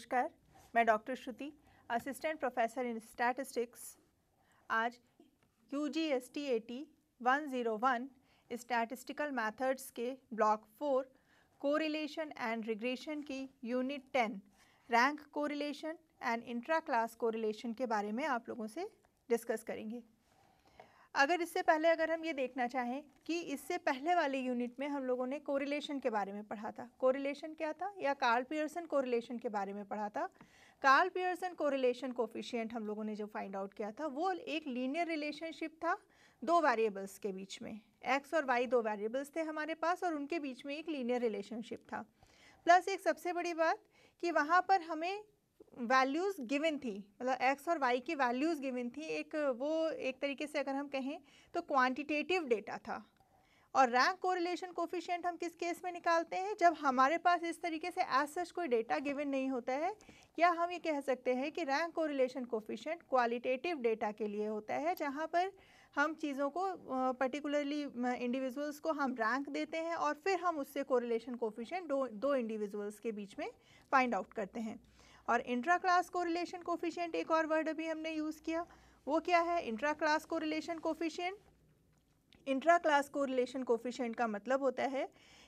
नमस्कार मैं doctor Shruti assistant professor in statistics आज U G S T A T one zero one statistical methods के block four correlation and regression की unit ten rank correlation and intra class correlation के बारे में आप लोगों से डिस्कस करेंगे अगर इससे पहले अगर हम ये देखना चाहें कि इससे पहले वाली यूनिट में हम लोगों ने कोरिलेशन के बारे में पढ़ा था कोरिलेशन क्या था या कार्ल पियर्सन कोरिलेशन के बारे में पढ़ा था कार्ल पियर्सन कोरिलेशन कोफिशियंट हम लोगों ने जो फाइंड आउट किया था वो एक लीनियर रिलेशनशिप था दो वेरिएबल्स के बीच में एक्स और वाई दो वेरिएबल्स थे हमारे पास और उनके बीच में एक लीनियर रिलेशनशिप था प्लस एक सबसे बड़ी बात कि वहाँ पर हमें वैल्यूज़ गिवन थी मतलब एक्स और वाई की वैल्यूज़ गिवन थी एक वो एक तरीके से अगर हम कहें तो क्वांटिटेटिव डेटा था और रैंक कोरिलेशन कोफिशिएंट हम किस केस में निकालते हैं जब हमारे पास इस तरीके से एज सच कोई डेटा गिवन नहीं होता है या हम ये कह सकते हैं कि rank correlation coefficient qualitative data के लिए होता है जहाँ पर हम चीज़ों को पर्टिकुलरली इंडिविजुअल्स को हम रैंक देते हैं और फिर हम उससे कोरिलेशन कोफिशिएंट दो इंडिविजुअल्स के बीच में फाइंड आउट करते हैं और इंट्रा क्लास कोरिलेशन कोफिशियंट एक और वर्ड अभी हमने यूज़ किया वो क्या है intra class correlation coefficient intra class correlation coefficient का मतलब होता है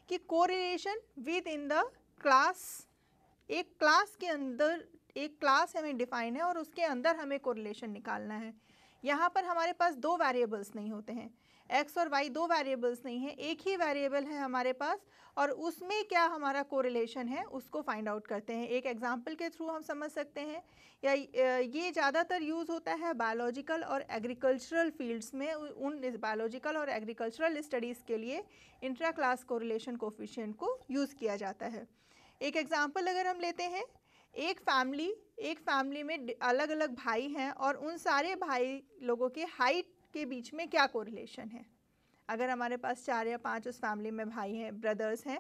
कि correlation with in the class एक क्लास के अंदर एक क्लास हमें डिफाइन है और उसके अंदर हमें कोरिलेशन निकालना है यहाँ पर हमारे पास दो वेरिएबल्स नहीं होते हैं एक्स और वाई दो वेरिएबल्स नहीं है एक ही वेरिएबल है हमारे पास और उसमें क्या हमारा कोरिलेशन है उसको फाइंड आउट करते हैं एक एग्जाम्पल के थ्रू हम समझ सकते हैं या ये ज़्यादातर यूज़ होता है बायोलॉजिकल और एग्रीकल्चरल फील्ड्स में उन बायोलॉजिकल और एग्रीकल्चरल स्टडीज़ के लिए इंट्रा क्लास कोरिलेशन कोफिशियंट को यूज़ किया जाता है एक एग्ज़ाम्पल अगर हम लेते हैं एक फैमिली एक फैमिली में अलग अलग भाई हैं और उन सारे भाई लोगों के हाइट के बीच में क्या कोरिलेशन है अगर हमारे पास चार या पांच उस फैमिली में भाई हैं ब्रदर्स हैं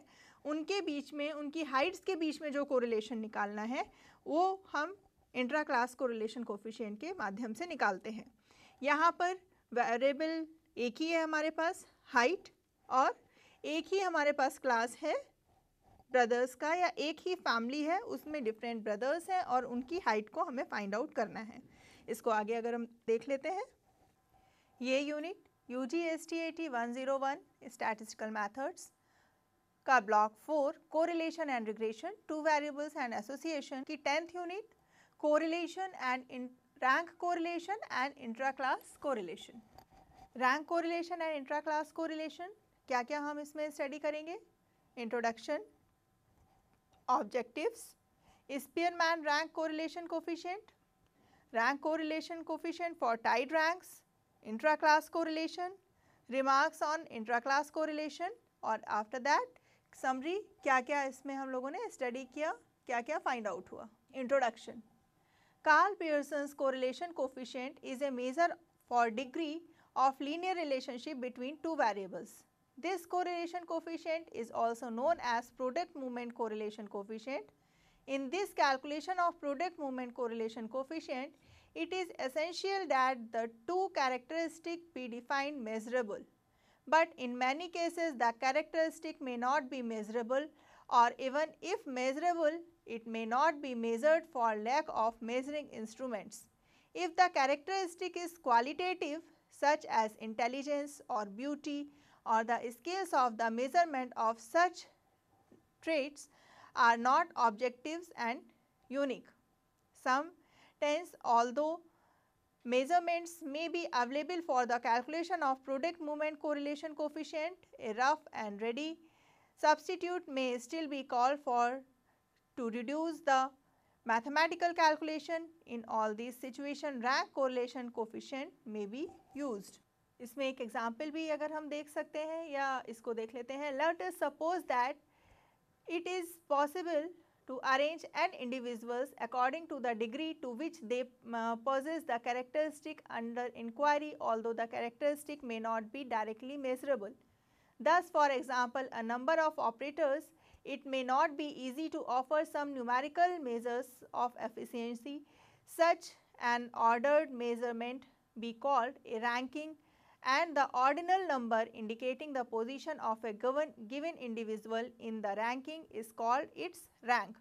उनके बीच में उनकी हाइट्स के बीच में जो कोरिलेशन निकालना है वो हम इंट्रा क्लास कोरिलेशन कोफिशियंट के माध्यम से निकालते हैं यहाँ पर वेरिएबल एक ही है हमारे पास हाइट और एक ही हमारे पास क्लास है ब्रदर्स का या एक ही फैमिली है उसमें डिफरेंट ब्रदर्स हैं और उनकी हाइट को हमें फाइंड आउट करना है इसको आगे अगर हम देख लेते हैं ये unit U G S T T one zero one statistical methods का block four correlation and regression two variables and association की tenth unit correlation and rank correlation and intra class correlation rank correlation and intra class correlation क्या क्या हम इसमें study करेंगे introduction objectives main rank correlation coefficient rank correlation coefficient for tied ranks intra-class correlation, remarks on intra-class correlation और after that summary क्या क्या इसमें हम लोगों ने study किया क्या क्या find out हुआ Introduction Carl Pearson's correlation coefficient is a measure for degree of linear relationship between two variables. This correlation coefficient is also known as product movement correlation coefficient. In this calculation of product movement correlation coefficient, it is essential that the two characteristic be defined measurable. But in many cases the characteristic may not be measurable or even if measurable it may not be measured for lack of measuring instruments. If the characteristic is qualitative such as intelligence or beauty or the scales of the measurement of such traits are not objectives and unique. Some tense although measurements may be available for the calculation of product movement correlation coefficient a rough and ready substitute may still be called for to reduce the mathematical calculation in all these situation rank correlation coefficient may be used इसमें एक example भी अगर हम देख सकते हैं या इसको देख लेते हैं let us suppose that it is possible to arrange an individuals according to the degree to which they uh, possess the characteristic under inquiry although the characteristic may not be directly measurable. Thus for example, a number of operators it may not be easy to offer some numerical measures of efficiency such an ordered measurement be called a ranking and the ordinal number indicating the position of a given, given individual in the ranking is called its rank.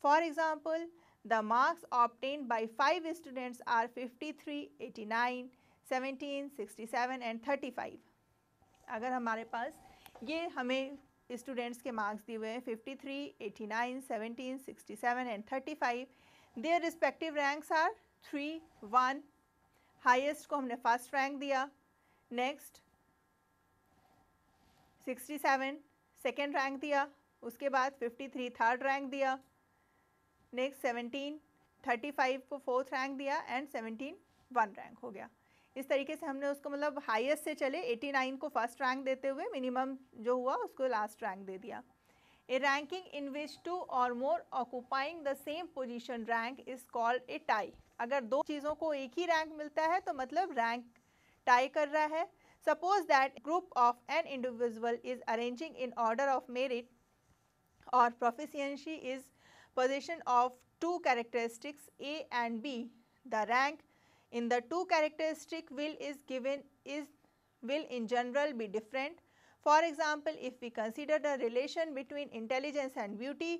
For example, the marks obtained by five students are 53, 89, 17, 67 and 35. agar hamare paas ye hame students ke marks diye hue hain 53, 89, 17, 67 and 35 their respective ranks are 3, 1 highest को हमने first rank दिया next 67 second rank दिया उसके बाद 53 third rank दिया next 17 35 को fourth rank दिया and 17 one rank हो गया इस तरीके से हमने उसको मतलब हाईएस्ट से चले 89 को फर्स्ट रैंक देते हुए मिनिमम जो हुआ उसको लास्ट रैंक दे दिया ए ranking in which two or more occupying the same position rank is called a tie अगर दो चीज़ों को एक ही रैंक मिलता है तो मतलब रैंक टाई कर रहा है suppose that group of N individual is arranging in order of merit or proficiency is position of two characteristics A and B the rank in the two characteristic will is given is will in general be different for example if we consider the relation between intelligence and beauty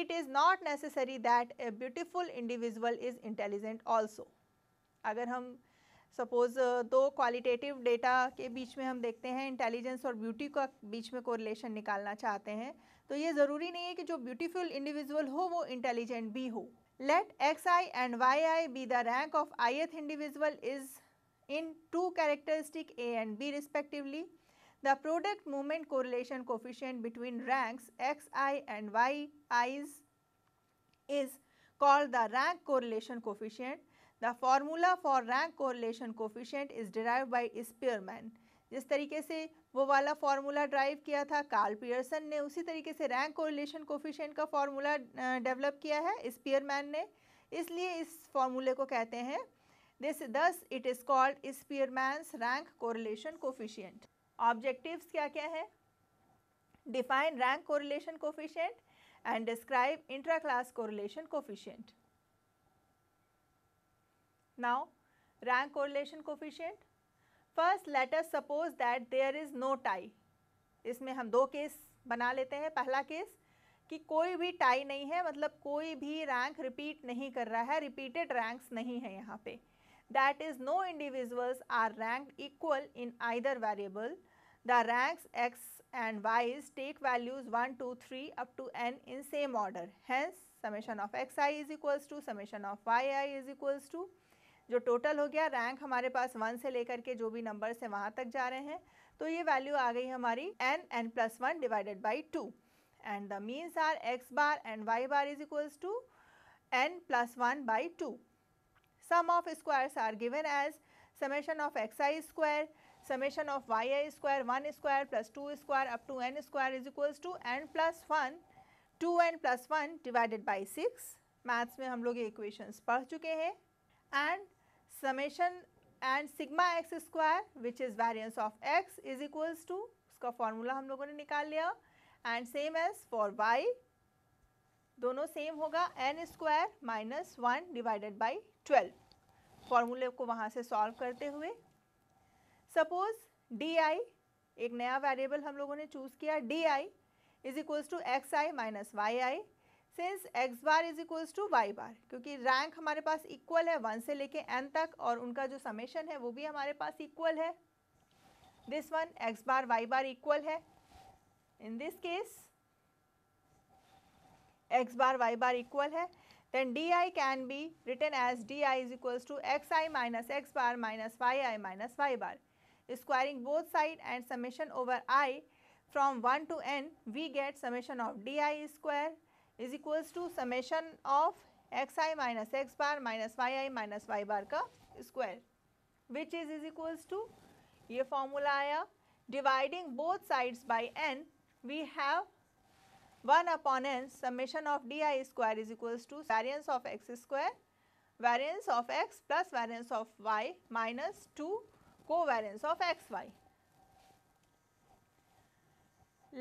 it is not necessary that a beautiful individual is intelligent also अगर हम suppose दो qualitative data के बीच में हम देखते हैं intelligence और ब्यूटी का बीच में कोरिलेशन निकालना चाहते हैं तो ये ज़रूरी नहीं है कि जो ब्यूटीफुल इंडिविजुअल हो वो इंटेलिजेंट भी हो let X I and Y I be the rank of I th individual is in two characteristic A and B respectively the product movement correlation coefficient between ranks X I and Y I's is called the rank correlation coefficient the formula for rank correlation coefficient is derive by Spearman जिस तरीके से वो वाला formula drive किया था Karl Pearson ने उसी तरीके से रैंक कोरिलेशन कोफिशेंट का फार्मूला डेवलप किया है स्पियरमैन ने इसलिए इस फार्मूले को कहते हैं this thus it is called Spearman's rank correlation coefficient objective क्या क्या है define rank correlation coefficient and describe intra class correlation coefficient Now, rank correlation coefficient. First, let us suppose that there is no tie. इसमें हम दो case बना लेते हैं पहला केस कि कोई भी टाई नहीं है मतलब कोई भी रैंक रिपीट नहीं कर रहा है रिपीटेड रैंक्स नहीं है यहाँ पे that is no individuals are ranked equal in either variable the ranks x and y's take values 1 2 3 up to n in same order hence summation of xi is equals to summation of yi is equals to जो total हो गया rank हमारे पास one से लेकर के जो भी number से वहाँ तक जा रहे हैं तो ये वैल्यू आ गई हमारी N N plus one divided by two and the means are X bar and Y bar is equals to N plus one by two are given as summation of X I square summation of Y I square one square plus two square up to N square is equals to N plus one two N plus one divided by six maths में हम लोग ये equations पढ़ चुके हैं and summation and sigma x square which is variance of X is equals to उसका formula हम लोगों ने निकाल लिया and same as for Y दोनों सेम होगा N square minus one divided by twelve फॉर्मूले को वहाँ से सॉल्व करते हुए सपोज डी आई एक नया वेरिएबल हम लोगों ने चूज़ किया D I is equals to x I minus Y I since x bar is equals to y bar क्योंकि रैंक हमारे पास इक्वल है वन से लेके एन तक और उनका जो समेशन है वो भी हमारे पास इक्वल है this one x bar y bar equal है in this case x bar y bar equal है then di I can be written as D I is equals to x I minus X bar minus Y I minus Y bar squaring both side and summation over i from one to n we get summation of D I square is equals to summation of xi minus x bar minus yi minus y bar ka square which is is equals to ye formula aya dividing both sides by n we have 1 upon n summation of di square is equals to variance of x square variance of x plus variance of y minus 2 covariance of xy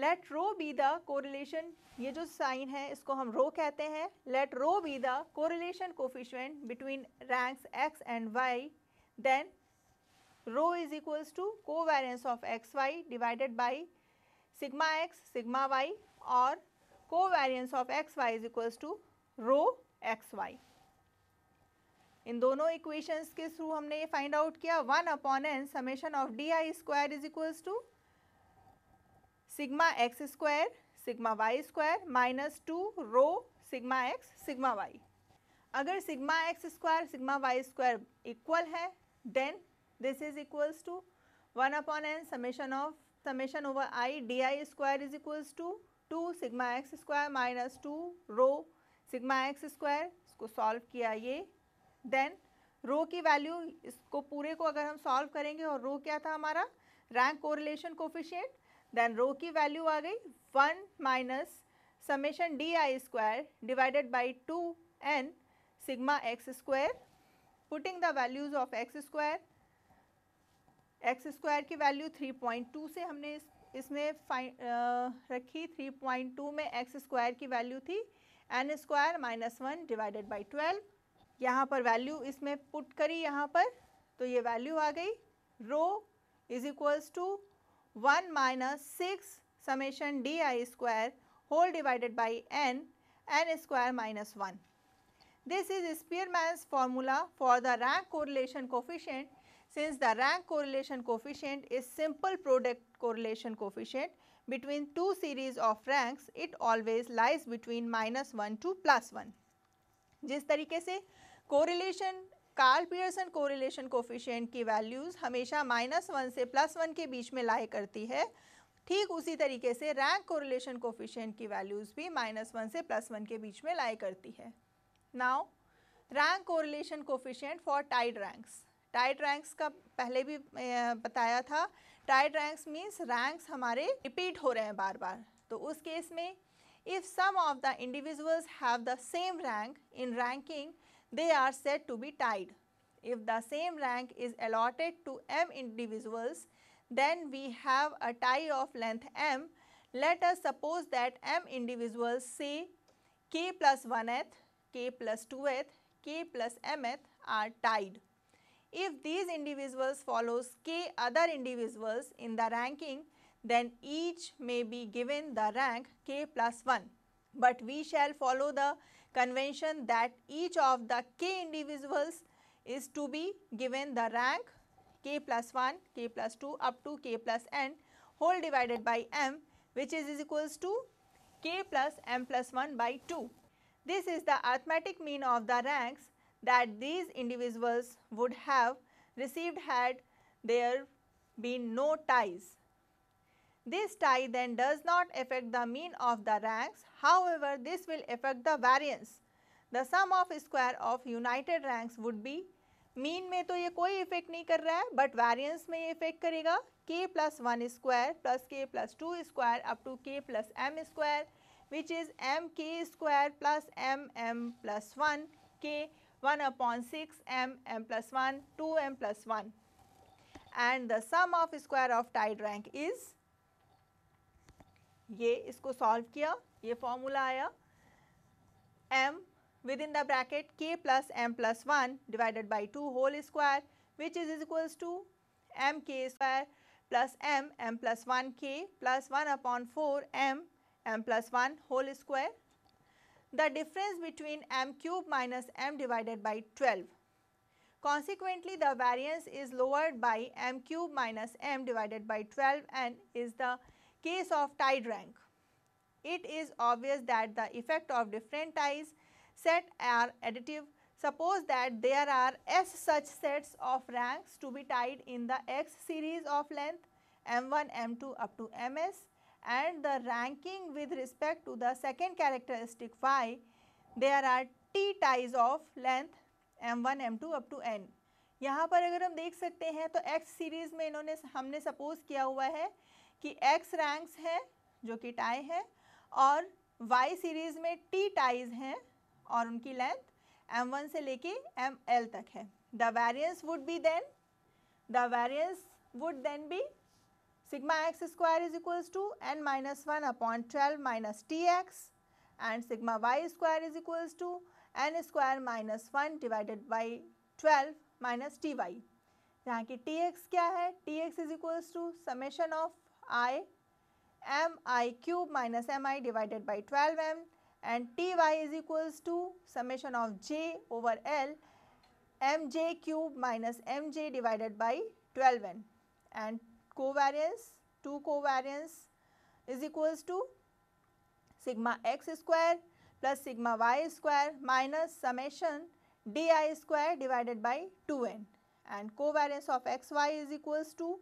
let rho be the correlation ये जो sign है इसको हम rho कहते हैं let rho be the correlation coefficient between ranks X and Y then rho is equals to covariance of x Y divided by sigma x sigma Y और covariance of x Y is equals to rho X Y इन दोनों equations के through हमने ये find out किया one upon N summation of D I square is equals to sigma x square sigma Y square minus two rho sigma x sigma y अगर sigma x square sigma Y square equal है then this is equals to one upon N summation of summation over i d I square is equals to two sigma x square minus two rho sigma x square इसको solve किया ये then rho की value इसको पूरे को अगर हम solve करेंगे और रो क्या था हमारा rank correlation coefficient then rho की वैल्यू आ गई one minus summation d I square divided by two n sigma x square putting the values of x square x square की वैल्यू थ्री पॉइंट टू से हमने इस इसमें fine रखी three point two में एक्स स्क्वायर की value थी n square minus one divided by twelve यहाँ पर वैल्यू इसमें पुट करी यहाँ पर तो ये वैल्यू आ गई rho is equals to 1 minus 6 summation d i square whole divided by n n square minus 1. This is Spearman's formula for the rank correlation coefficient since the rank correlation coefficient is simple product correlation coefficient between two series of ranks it always lies between minus 1 to plus 1. जिस तरीके से correlation Karl Pearson correlation coefficient की values हमेशा minus one से plus one के बीच में lie करती है ठीक उसी तरीके से रैंक कोरिलेशन कोफिशियंट की वैल्यूज़ भी माइनस वन से प्लस वन के बीच में लाए करती है now rank correlation coefficient for tied ranks tied ranks का पहले भी बताया था टाइड रैंक्स मीन्स रैंक्स हमारे रिपीट हो रहे हैं बार बार तो उस केस में if some of the individuals have the same rank in ranking they are said to be tied. If the same rank is allotted to m individuals, then we have a tie of length m. Let us suppose that m individuals say k plus 1th, k plus 2th, k plus mth are tied. If these individuals follows k other individuals in the ranking, then each may be given the rank k plus 1. But we shall follow the convention that each of the k individuals is to be given the rank k plus 1, k plus 2 up to k plus n whole divided by m which is, is equals to k plus m plus 1 by 2. This is the arithmetic mean of the ranks that these individuals would have received had there been no ties. This tie then does not affect the mean of the ranks. However, this will affect the variance. The sum of square of united ranks would be mean mein to ye koi effect nahi kar raha hai but variance mein effect karega k plus 1 square plus k plus 2 square up to k plus m square which is m k square plus m m plus 1 k 1 upon 6 m m plus 1 2 m plus 1 and the sum of square of tied rank is ये इसको solve किया ये formula आया m with in the bracket k plus m plus one divided by two whole square which is is equals to m k square plus m m plus one k plus one upon four m m plus one whole square the difference between m cube minus m divided by twelve Consequently, the variance is lowered by m cube minus m divided by 12 and is the Case of tide rank. It is obvious that the effect of different ties set are additive. Suppose that there are s such sets of ranks to be tied in the x series of length m1, m2 up to ms and the ranking with respect to the second characteristic phi there are t ties of length m1, m2 up to n. यहाँ पर अगर हम देख सकते हैं तो x series में इन्होंने हमने सपोज किया हुआ है कि एक्स रैंक्स हैं जो कि टाई है और वाई सीरीज़ में टी टाइज हैं और उनकी लेंथ एम वन से लेके एम एल तक है the variance would be then the variance would then be sigma x square is equals to n minus one upon twelve minus t x and sigma Y square is equals to N square minus one divided by twelve minus t y यहाँ की t x क्या है T x is equals to summation of i m i cube minus m i divided by 12 m and t y is equals to summation of j over l m j cube minus m j divided by 12 n and covariance 2 covariance is equals to sigma x square plus sigma y square minus summation di square divided by 2n and covariance of xy is equals to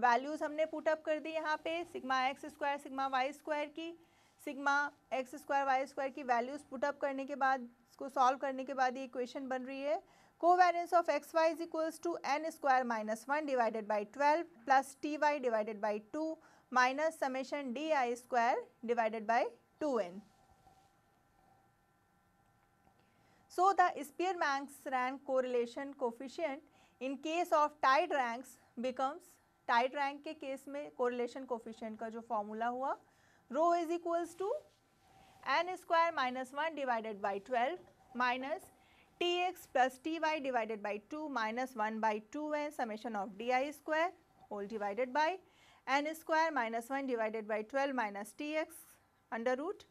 values हमने put up कर दी यहाँ पे sigma x square sigma Y square की sigma x square y square की values put up करने के बाद इसको सॉल्व करने के बाद ये इक्वेशन बन रही है को covariance of x Y is equals to N square minus one divided by twelve plus t y divided by two minus summation d I square divided by two n so the spear Spearman's rank correlation coefficient in case of tied ranks becomes tied rank के case में correlation coefficient का जो formula हुआ rho is equals to N square minus one divided by twelve minus t x plus t y divided by two minus one by two n summation of D I square whole divided by n square minus one divided by twelve minus t x under root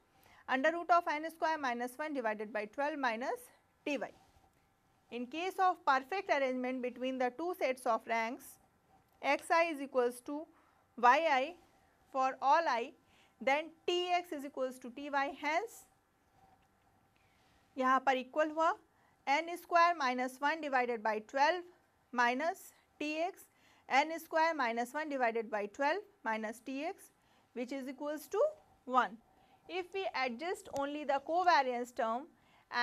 under root of n square minus one divided by twelve minus t y in case of perfect arrangement between the two sets of ranks x i is equals to y i for all i then t x is equals to t y hence यहाँ पर equal हुआ n square minus one divided by twelve minus t x n square minus one divided by which is equals to 1. If we adjust only the covariance term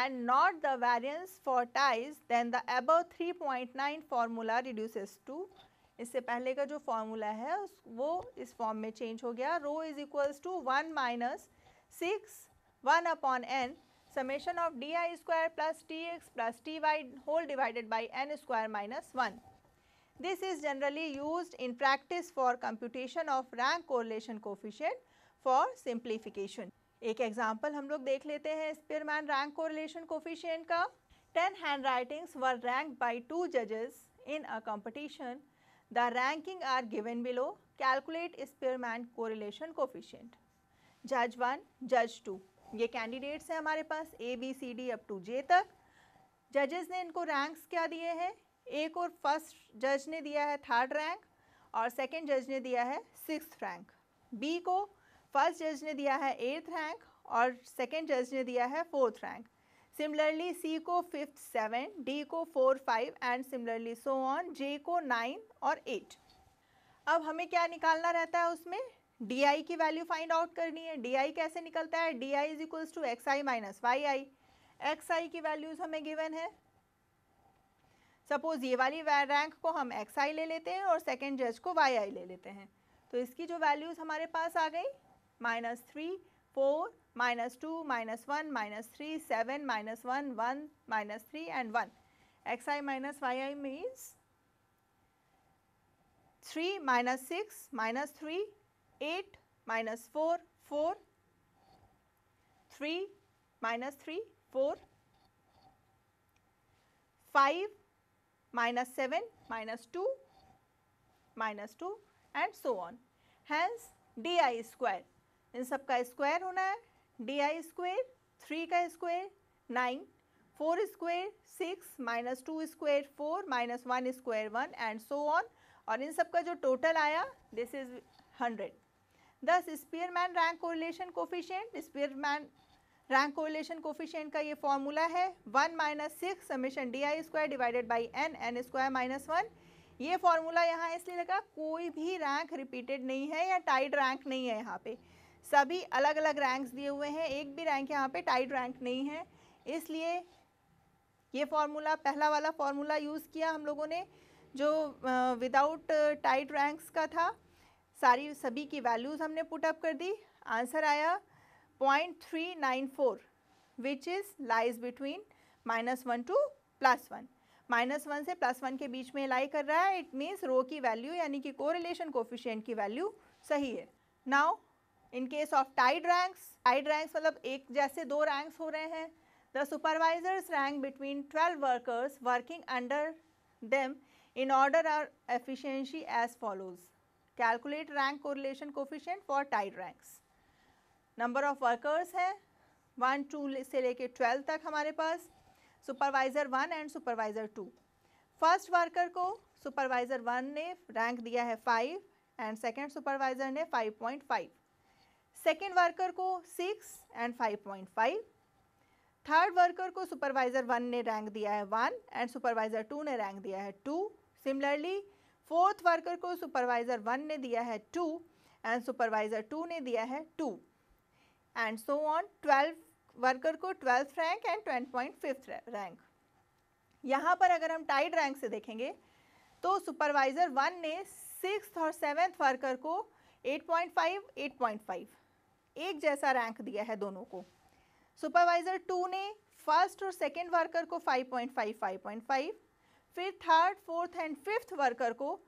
and not the variance for ties then the above 3.9 formula reduces to इससे पहले का जो formula है वो इस form में change हो गया rho is equals to one minus six one upon N summation of D I square plus t x plus t y whole divided by n square minus one this is generally use in practice for computation of rank correlation coefficient for simplification एक example हम लोग देख लेते हैं Spearman rank correlation coefficient का ten hand writings were rank by two जजेस in a competition the ranking are given below calculate Spearman correlation coefficient जज one जज टू ये कैंडिडेट्स हैं हमारे पास A B C D up to जे तक जजेस ने इनको रैंक्स क्या दिए हैं एक और फर्स्ट जज ने दिया है थर्ड रैंक और सेकेंड जज ने दिया है सिक्स रैंक बी को फर्स्ट जज ने दिया है एट्थ रैंक और सेकेंड जज ने दिया है फोर्थ रैंक सिमिलरली सी को फिफ्थ सेवन डी को four five and similarly so on J को नाइन और एट अब हमें क्या निकालना रहता है उसमें डी आई की वैल्यू फाइंड आउट करनी है डी आई कैसे निकलता है d I is equals to x I minus Y I x i की वैल्यूज हमें गिवन है सपोज ये वाली रैंक को हम एक्स आई ले लेते हैं और सेकेंड जज को वाई आई ले लेते हैं तो इसकी जो वैल्यूज़ हमारे पास आ गई minus three 4, minus 2, minus 1, minus 3, 7, minus 1, 1, minus 3 and 1. xi minus yi means 3 minus 6 minus 3, 8 minus 4, 4, 3 minus 3, 4, 5 minus 7 minus 2 minus 2 and so on. Hence, di square इन सब का स्क्वायर होना है डी आई स्क्वेयर थ्री का square nine four square six minus two square four minus one square one and so on और इन सब का जो टोटल आया दिस इज हंड्रेड दस Spearman rank correlation coefficient Spearman rank correlation coefficient का ये फॉर्मूला है one minus six summation d I square divided by n n square minus one ये फॉर्मूला यहाँ इसलिए लगा कोई भी रैंक रिपीटेड नहीं है या टाइड रैंक नहीं है यहाँ पे सभी अलग अलग रैंक्स दिए हुए हैं एक भी रैंक यहाँ पे टाइट रैंक नहीं है इसलिए ये फार्मूला पहला वाला फार्मूला यूज़ किया हम लोगों ने जो विदाउट टाइट रैंक्स का था सारी सभी की वैल्यूज़ हमने पुट अप कर दी आंसर आया point three nine four which is lies between minus one two plus one minus one से प्लस वन के बीच में लाई कर रहा है इट मीन्स रो की वैल्यू यानी कि कोरिलेशन कोफिशियंट की वैल्यू सही है now in case of tied ranks tied ranks मतलब एक जैसे दो रैंक्स हो रहे हैं the supervisors rank between twelve workers working under them in order are efficiency as follows calculate rank correlation coefficient for tied ranks number of workers हैं one two से लेके ट्वेल्व तक हमारे पास supervisor one and supervisor two first worker को supervisor one ने rank दिया है फाइव एंड सेकेंड सुपरवाइज़र ने five point five second worker को six and five point five third worker को सुपरवाइज़र वन ने रैंक दिया है वन एंड सुपरवाइज़र टू ने रैंक दिया है टू सिमिलरली फोर्थ वर्कर को सुपरवाइज़र वन ने दिया है टू एंड सुपरवाइज़र टू ने दिया है two and so on twelve worker को twelfth rank and twenty point fifth rank यहाँ पर अगर हम टाइड रैंक से देखेंगे तो सुपरवाइज़र वन ने सिक्स और सेवेंथ वर्कर को eight point five eight point five एक जैसा रैंक दिया है दोनों को सुपरवाइजर टू ने फर्स्ट और सेकेंड वर्कर को 5.5 5.5 फिर third fourth and fifth worker को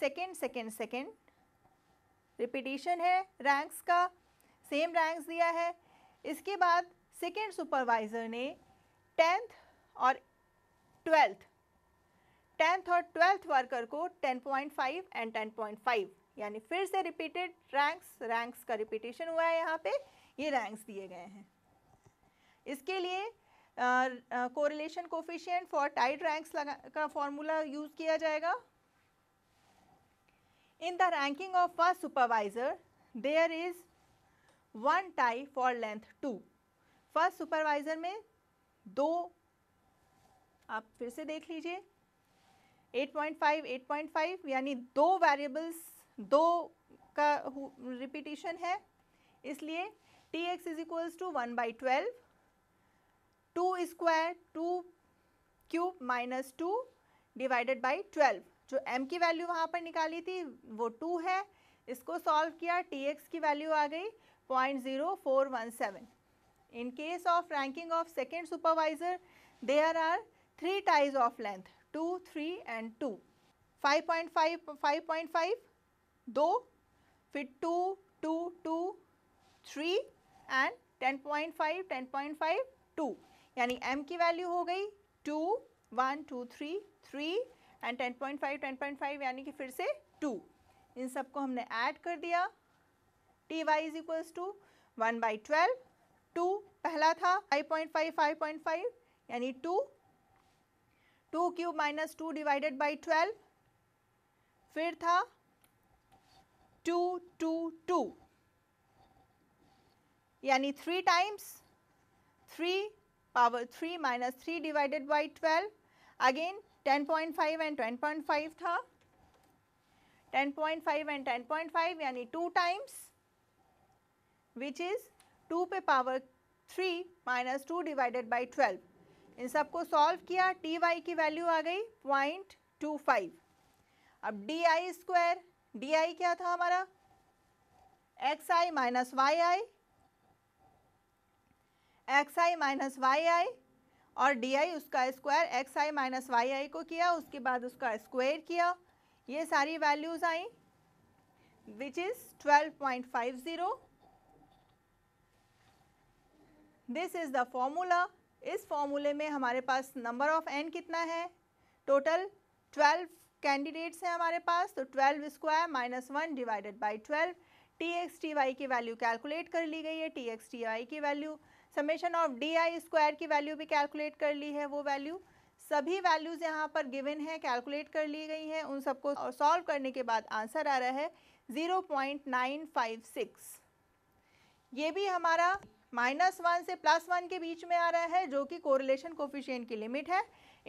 सेकेंड सेकेंड सेकेंड रिपीटिशन है रैंक्स का सेम रैंक्स दिया है इसके बाद सेकेंड सुपरवाइज़र ने टेंथ और ट्वेल्थ टेंथ और ट्वेल्थ वर्कर को 10.5 एंड 10.5 यानी फिर से रिपीटेड रैंक्स रैंक्स का रिपीटेशन हुआ है यहाँ पे ये रैंक्स दिए गए हैं इसके लिए correlation coefficient for tied ranks का फॉर्मूला यूज़ किया जाएगा in the ranking of first supervisor there is one tie for length two first supervisor में दो आप फिर से देख लीजिए 8.5 8.5 यानी दो वेरिएबल्स दो का रिपीटिशन है इसलिए t x is equals to one by twelve two square two cube minus two divided by twelve जो m की वैल्यू वहाँ पर निकाली थी वो टू है इसको सॉल्व किया टी एक्स की वैल्यू आ गई point zero four one seven in case of ranking of second supervisor there are three ties of length two three and two five point five five point five दो फिर two two two three and ten point five ten point five two यानी m की value हो गई two one two three three and ten point five ten point five यानी कि फिर से टू इन सबको हमने ऐड कर दिया T Y is equals to one by twelve two पहला था five point five five point five यानी two two cube minus two divided by twelve फिर था टू टू टू यानी three times three power three minus three divided by twelve again ten point five and ten point five था ten point five and ten point five यानी two times which is two पे power three minus two divided by twelve इन सबको solve किया T Y की value आ गई point two five अब D I square D I क्या था हमारा X I minus Y I x I minus Y I और डी आई उसका square X I minus Y I को किया उसके बाद उसका स्क्वायर किया ये सारी वैल्यूज़ आई which is twelve point five zero this is the formula इस फॉर्मूले में हमारे पास नंबर ऑफ एन कितना है टोटल ट्वेल्व कैंडिडेट्स हैं हमारे पास तो twelve square minus one divided by twelve T X T Y की वैल्यू कैलकुलेट कर ली गई है टी एक्स टी वाई की value summation of D I square की वैल्यू भी कैलकुलेट कर ली है वो वैल्यू सभी वैल्यूज़ यहाँ पर गिवन है कैलकुलेट कर ली गई हैं उन सबको सॉल्व करने के बाद आंसर आ रहा है zero point nine five six ये भी हमारा माइनस वन से प्लस वन के बीच में आ रहा है जो कि कोरिलेशन कोफिशियन की लिमिट है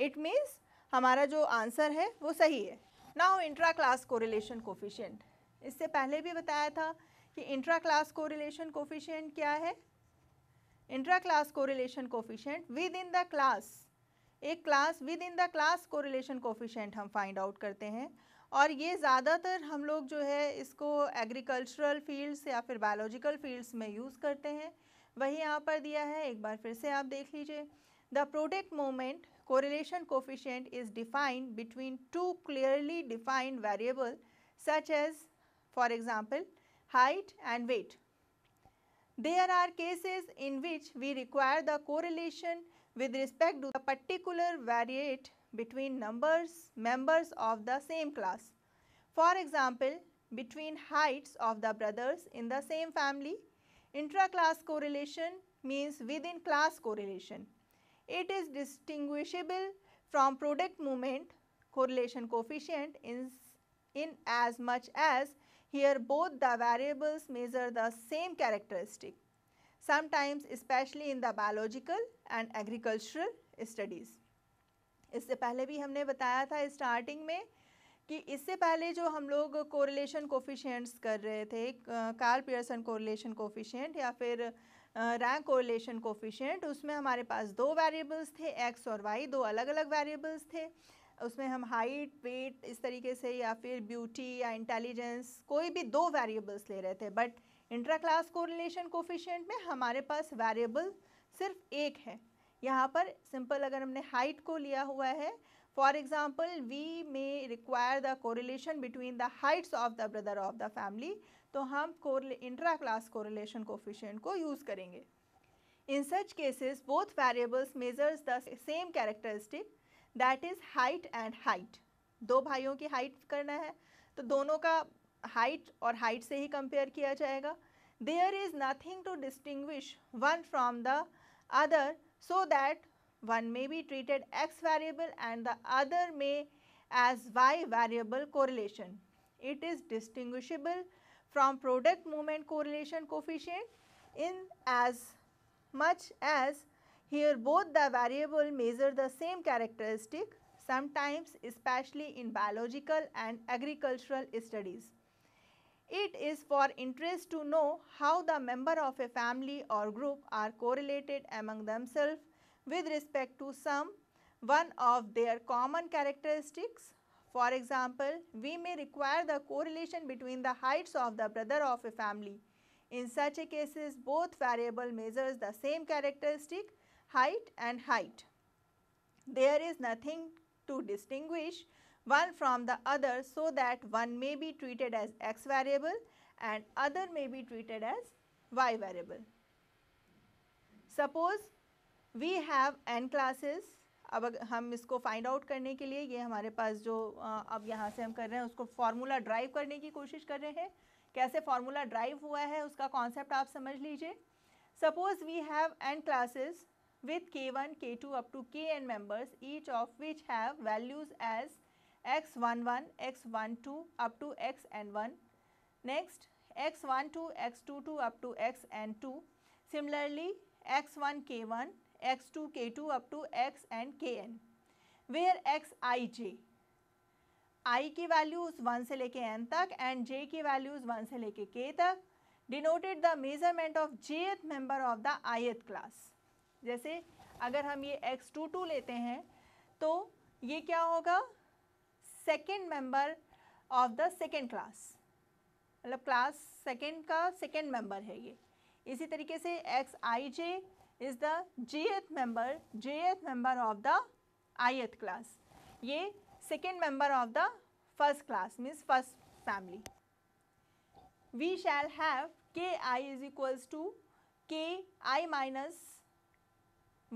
इट मीन्स हमारा जो आंसर है वो सही है now intra class correlation coefficient इससे पहले भी बताया था कि इंट्रा क्लास कोरिलेशन कोफिशियंट क्या है intra class correlation coefficient with in the class एक class with in the class correlation coefficient हम फाइंड आउट करते हैं और ये ज़्यादातर हम लोग जो है इसको एग्रीकल्चरल फील्ड्स या फिर बायोलॉजिकल फील्ड्स में यूज़ करते हैं वही यहाँ पर दिया है एक बार फिर से आप देख लीजिए the product moment correlation coefficient is defined between two clearly defined variables such as for example height and weight. There are cases in which we require the correlation with respect to the particular variate between numbers members of the same class. For example, between heights of the brothers in the same family, intra-class correlation means within class correlation. it is distinguishable from product movement correlation coefficient in, in as much as here both the variables measure the same characteristic sometimes especially in the biological and agricultural studies. इससे पहले भी हमने बताया था starting में कि इससे पहले जो हम लोग कोरिलेशन कोफिशियंट्स कर रहे थे कार्ल पियर्सन कोरिलेशन कोफिशियंट या फिर uh, रैंक कोरिलेशन कोफिशियंट उसमें हमारे पास दो वेरिएबल्स थे एक्स और वाई दो अलग अलग वेरिएबल्स थे उसमें हम हाइट वेट इस तरीके से या फिर ब्यूटी या इंटेलिजेंस कोई भी दो वेरिएबल्स ले रहे थे but intra class correlation coefficient में हमारे पास वेरिएबल सिर्फ एक है यहाँ पर सिंपल अगर हमने हाइट को लिया हुआ है For example, we may require the correlation between the heights of the brother of the family. तो हम इंट्रा क्लास कोरिलेशन कोफिशियंट को यूज़ करेंगे In such cases, both variables measures the same characteristic that is height and height. दो भाइयों की height करना है तो दोनों का height और height से ही compare किया जाएगा There is nothing to distinguish one from the other so that One may be treated x variable and the other may as y variable correlation. It is distinguishable from product movement correlation coefficient in as much as here both the variable measure the same characteristic sometimes especially in biological and agricultural studies. It is for interest to know how the member of a family or group are correlated among themselves with respect to some one of their common characteristics. For example, we may require the correlation between the heights of the brother of a family. In such a cases, both variable measures the same characteristic height and height. There is nothing to distinguish one from the other so that one may be treated as x variable and other may be treated as y variable. Suppose we have N classes अब हम इसको find out करने के लिए ये हमारे पास जो अब यहाँ से हम कर रहे हैं उसको फार्मूला ड्राइव करने की कोशिश कर रहे हैं कैसे फार्मूला ड्राइव हुआ है उसका कॉन्सेप्ट आप समझ लीजिए suppose we have N classes with K one K two up to K N members each of which have values as X one one X one two up to X N one next X one two X two two up to X N two similarly X one K one x2, k2 up to x and kn where x ij i की values one से लेके n तक and j की values one से लेके k तक denoted the measurement of jth member of the ith class जैसे अगर हम ये x22 लेते हैं तो ये क्या होगा second member of the second class मतलब क्लास सेकेंड का सेकेंड मेंबर है ये इसी तरीके से X I J is the jth member jth member of the ith class ye second member of the first class means first family we shall have ki is equals to ki minus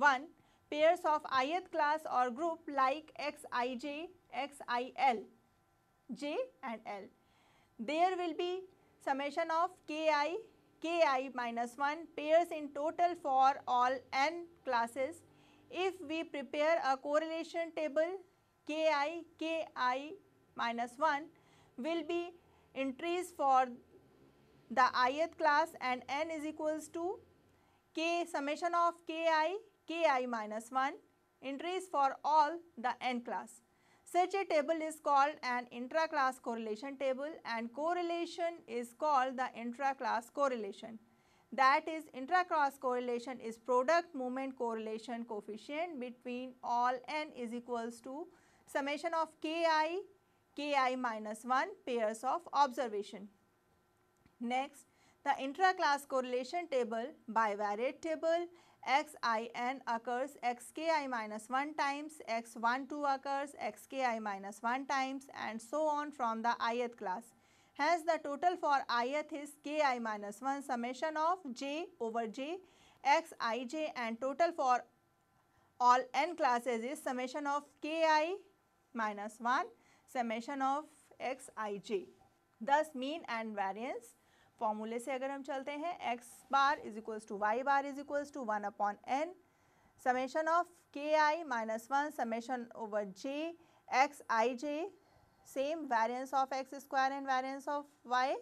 1 pairs of ith class or group like xij xil j and l there will be summation of ki ki minus 1 pairs in total for all n classes. If we prepare a correlation table ki ki minus 1 will be entries for the ith class and n is equals to k summation of ki ki minus 1 entries for all the n class. Such a table is called an intra-class correlation table and correlation is called the intra-class correlation. That is intra-class correlation is product moment correlation coefficient between all n is equals to summation of ki, ki minus 1 pairs of observation. Next, the intra-class correlation table, bivariate table xin occurs xki minus 1 times, x12 occurs xki minus 1 times and so on from the ith class. Hence, the total for ith is ki minus 1 summation of j over j, xij and total for all n classes is summation of ki minus 1 summation of xij. Thus, mean and variance फॉर्मूले से अगर हम चलते हैं X bar is equals to Y bar is equals to one upon N summation of K I minus one summation over J X I J same variance of x square and variance of Y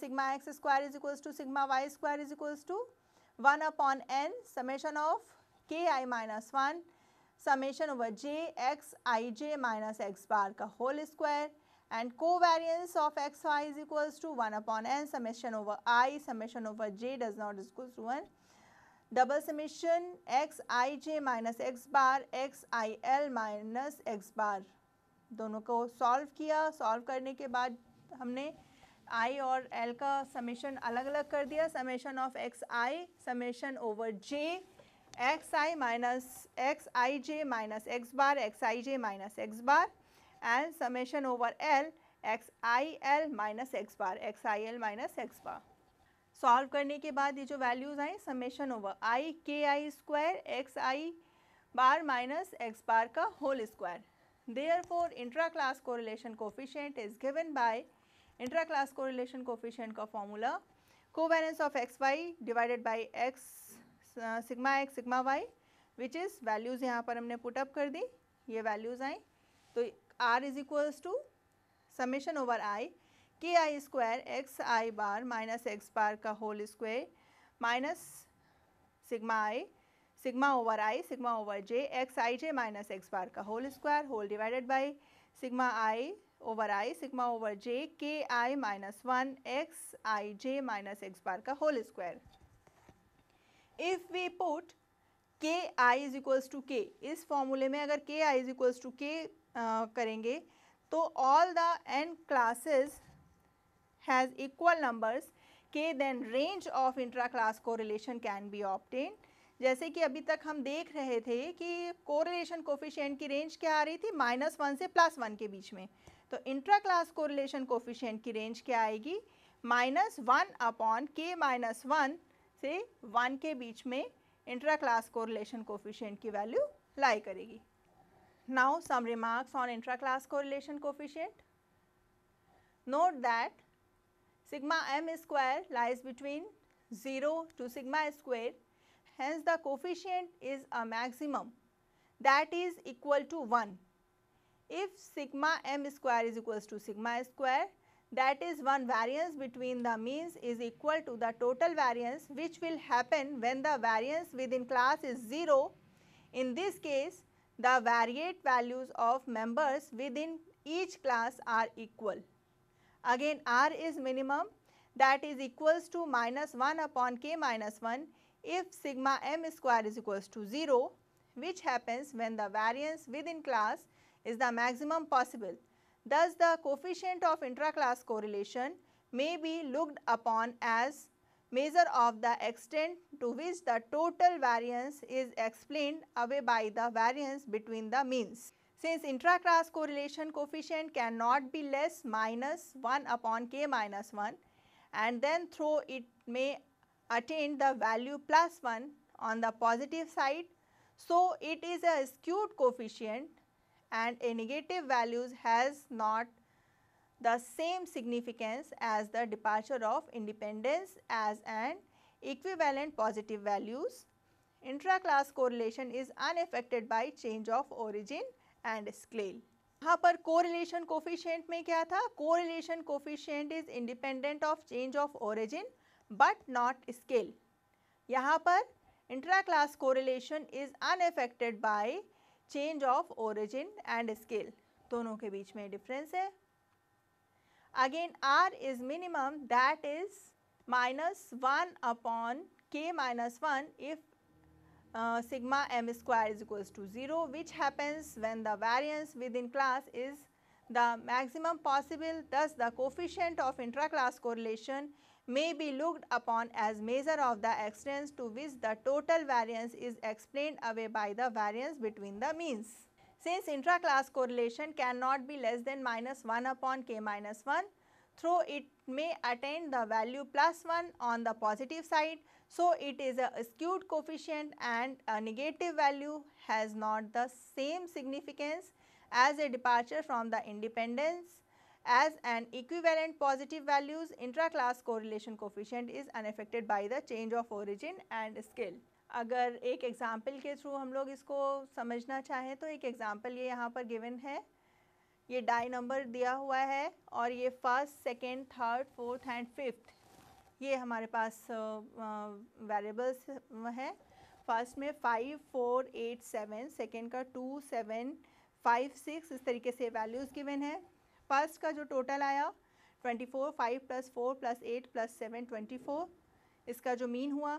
sigma x square is equals to sigma Y square is equals to one upon N summation of K I minus one summation over J X I J minus X bar का whole square and covariance of x y is equals to 1 upon n summation over i summation over j does not equals to 1 double summation x i j minus x bar x i l minus x bar दोनों को solve किया solve करने के बाद हमने i और l का summation अलग अलग कर दिया summation of X I summation over j X I minus X I J minus X bar X I J minus X bar and summation over L X I L minus X bar X I L minus X bar solve करने के बाद ये जो values आए summation over I K I square X I bar minus X bar का whole square therefore intra class correlation coefficient is given by intra class correlation coefficient का formula covariance of x Y divided by X sigma x sigma Y which is values यहाँ पर हमने put up कर दी ये values आई तो R is equals to summation over I K I square X I bar minus X bar का whole square minus sigma I sigma over I sigma over J X I J minus X bar का whole square whole divided by sigma I over I sigma over J K I minus one X I J minus X bar का whole square if we put K I is equals to के इस फॉर्मूले में अगर के I is equals to K करेंगे तो all the N classes has equal numbers K then range of intra class correlation can be obtain जैसे कि अभी तक हम देख रहे थे कि कोरिलेशन कोफिशियंट की रेंज क्या आ रही थी माइनस वन से प्लस वन के बीच में तो इंट्रा क्लास कोरिलेशन कोफिशियंट की रेंज क्या आएगी minus one upon K minus one से वन के बीच में इंट्रा क्लास कोरिलेशन कोफिशियंट की वैल्यू लाई करेगी Now some remarks on intra-class correlation coefficient. Note that sigma m square lies between 0 to sigma square hence the coefficient is a maximum that is equal to 1. If sigma m square is equal to sigma square that is one variance between the means is equal to the total variance which will happen when the variance within class is 0. In this case the variate values of members within each class are equal. Again R is minimum that is equals to minus 1 upon k minus 1 if sigma m square is equals to 0 which happens when the variance within class is the maximum possible. Thus the coefficient of intra-class correlation may be looked upon as measure of the extent to which the total variance is explained away by the variance between the means. Since intra-class correlation coefficient cannot be less minus 1 upon k minus 1 and then through it may attain the value plus 1 on the positive side. So, it is a skewed coefficient and a negative values has not the same significance as the departure of independence as an equivalent positive values. Intra-class correlation is unaffected by change of origin and scale. यहाँ पर correlation coefficient में क्या था correlation coefficient is independent of change of origin but not scale यहाँ पर intra class correlation is unaffected by change of origin and scale दोनों के बीच में डिफरेंस है Again R is minimum that is minus 1 upon k minus 1 if uh, sigma m square is equals to 0 which happens when the variance within class is the maximum possible thus the coefficient of intra-class correlation may be looked upon as measure of the extent to which the total variance is explained away by the variance between the means. Since intra-class correlation cannot be less than minus 1 upon k minus 1, though it may attain the value plus 1 on the positive side. So, it is a skewed coefficient and a negative value has not the same significance as a departure from the independence. As an equivalent positive values, intra-class correlation coefficient is unaffected by the change of origin and scale. अगर एक example के through हम लोग इसको समझना चाहें तो एक एग्ज़ाम्पल ये यहाँ पर गिवन है ये डाई नंबर दिया हुआ है और ये first second third fourth and fifth ये हमारे पास वेरिएबल्स हैं फर्स्ट में five four eight seven second का टू सेवन फाइव सिक्स इस तरीके से वैल्यूज़ गिवन है फर्स्ट का जो टोटल आया twenty four five plus four plus eight plus seven twenty four इसका जो मीन हुआ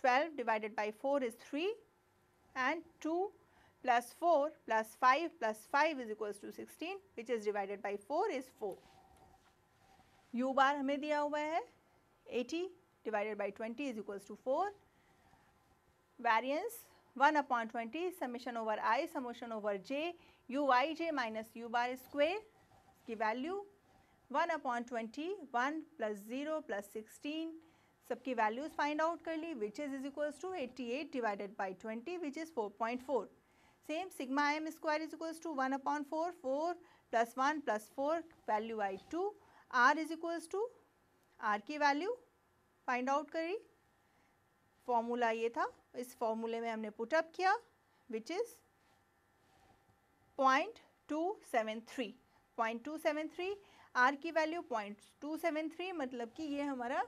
12 divided by 4 is 3 and 2 plus 4 plus 5 plus 5 is equals to 16 which is divided by 4 is 4. u bar हमें दिया हुआ है 80 divided by 20 is equals to 4. Variance 1 upon 20 summation over i summation over uij minus u bar square की value 1 upon 20 1 plus 0 plus 16 सबकी values find out कर ली which is is equals to eighty eight divided by twenty which is four point four same sigma I M square is equals to one upon four four plus one plus four value आई to R is equals to R की value find out करी formula ये था इस फॉर्मूले में हमने put up किया which is point two seven three point two seven three R की value point two seven three मतलब कि ये हमारा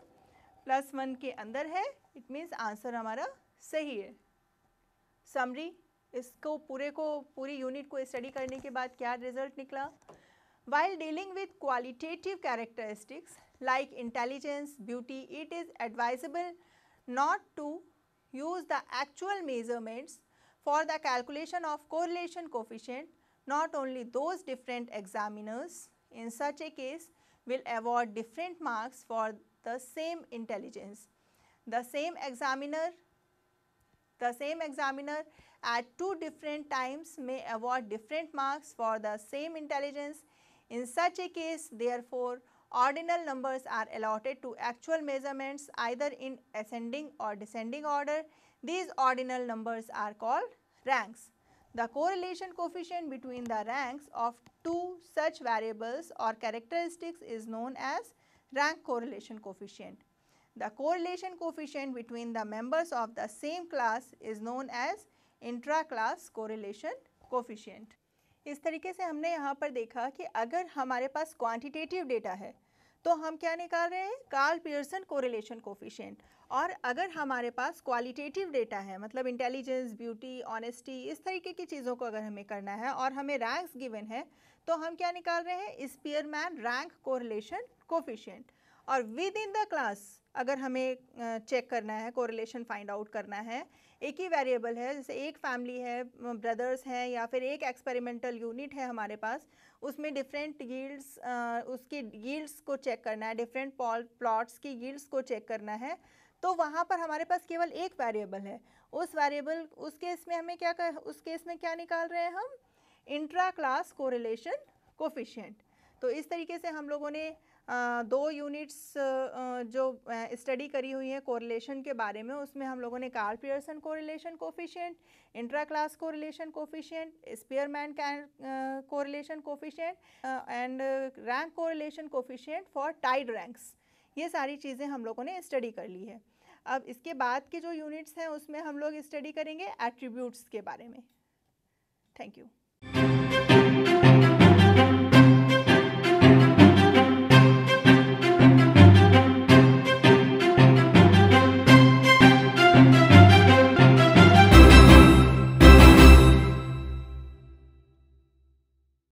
प्लस वन के अंदर है इट मीन्स आंसर हमारा सही है समरी इसको पूरे को पूरी यूनिट को स्टडी करने के बाद क्या रिजल्ट निकला while dealing with qualitative characteristics like intelligence beauty it is advisable not to use the actual measurements for the calculation of correlation coefficient not only those different examiners in such a case will award different marks for the same intelligence. The same examiner, the same examiner at two different times may award different marks for the same intelligence. In such a case, therefore, ordinal numbers are allotted to actual measurements either in ascending or descending order. These ordinal numbers are called ranks. The correlation coefficient between the ranks of two such variables or characteristics is known as rank correlation coefficient. The correlation coefficient between the members of the same class is known as intra-class correlation coefficient. इस तरीके से हमने यहाँ पर देखा कि अगर हमारे पास क्वांटिटेटिव डेटा है तो हम क्या निकाल रहे हैं कार्ल पियर्सन कोरिलेशन कोफिशेंट और अगर हमारे पास क्वालिटेटिव डेटा है मतलब इंटेलिजेंस ब्यूटी ऑनेस्टी इस तरीके की चीज़ों को अगर हमें करना है और हमें रैंक्स गिवन है तो हम क्या निकाल रहे हैं स्पीयरमैन रैंक कोरिलेशन कोफिशियंट और विद इन द क्लास अगर हमें चेक करना है कोरिलेशन फाइंड आउट करना है एक ही वेरिएबल है जैसे एक फैमिली है ब्रदर्स हैं या फिर एक एक्सपेरिमेंटल यूनिट है हमारे पास उसमें डिफरेंट यील्ड्स उसकी यील्ड्स को चेक करना है डिफरेंट प्लॉट्स की यील्ड्स को चेक करना है तो वहाँ पर हमारे पास केवल एक वेरिएबल है उस वेरिएबल उस केस में हमें क्या कर, उस केस में क्या निकाल रहे हैं हम इंट्रा क्लास कोरिलेशन कोफिशेंट तो इस तरीके से हम लोगों ने आ, दो यूनिट्स जो स्टडी करी हुई है कोरिलेशन के बारे में उसमें हम लोगों ने Karl Pearson correlation coefficient intra class correlation coefficient Spearman correlation coefficient and rank correlation coefficient for tied ranks ये सारी चीज़ें हम लोगों ने स्टडी कर ली है अब इसके बाद के जो यूनिट्स हैं उसमें हम लोग स्टडी करेंगे एट्रीब्यूट्स के बारे में थैंक यू